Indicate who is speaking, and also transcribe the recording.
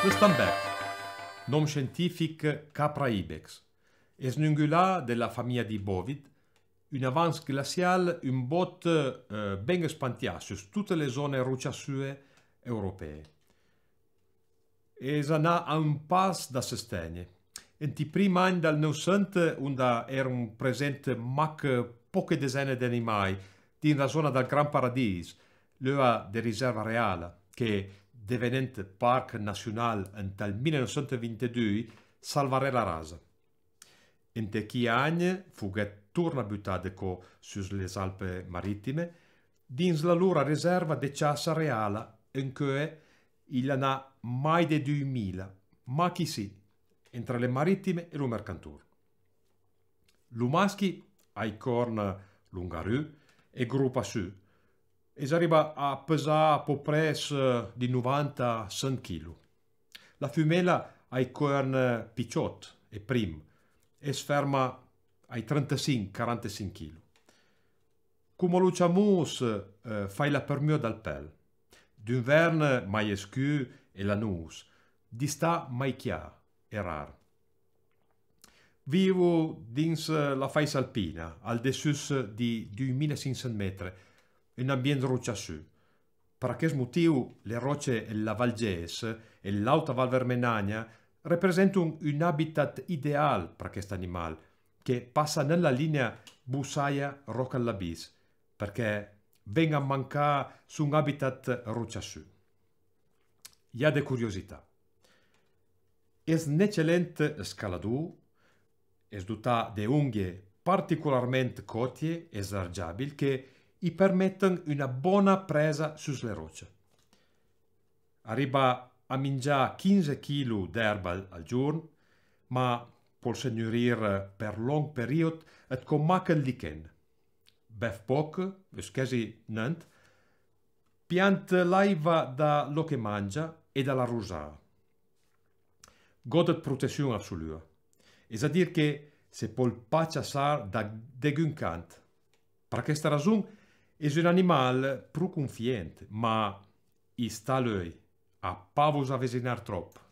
Speaker 1: Quest'an back. Nom scientific Capra ibex. Esnungula della famiglia di bovid, un avance glaciale, un bot eh, ben espantiasse su tutte le zone roccasue europee. Esanà a un pass da sestegne. In i primi anni del 900, onda erano presente mac poche decine di animali, in la zona del Gran Paradiso, l'ua di riserva reale, che divenente Parc national dal 1922, salvare la rasa. In techi anni fughe torna buttate co sulle Alpe Marittime, dins la loro riserva di Chassa Reale, in cui il n'ha mai di 2000, ma chi sì, tra le marittime e lo mercantur. L'umaschi ai corna lungarù e gruppa su, e si arriva a pesare a peu près di 100 kg. La fumela ha i corni picciotti e prim e si ferma ai 35-45 kg. Come lo mus eh, fai la permio dal pel. D'inverno mai escu e la nus, di sta mai chiar e rar. Vivo dins la fais alpina, al dessus di 2500 metri, un ambient roccasù. Per questo motivo le rocce la Val Gès e l'Alta Val Vermenagna rappresentano un habitat ideale per questo animale, che passa nella linea Bussaia-Roccallabis, perché venga a mancare su un habitat roccasù. Hi ha de curiosità. È un excel·lent è és di unghie particolarmente cotie e slargiabili che gli permettono una buona presa sulle rocce. Arriva a mangiare 15 kg d'erba al giorno, ma può signorire per long periodo het con di liken. Bef poco, dus quasi nunt, piant l'aiva da lo che mangia e dalla rosa. Gode protezione assoluta. E a dire che se pol pacha sar da deguncant. Per questa ragione Es un animal pro confiante, ma está lui a pas vos avezinar trop.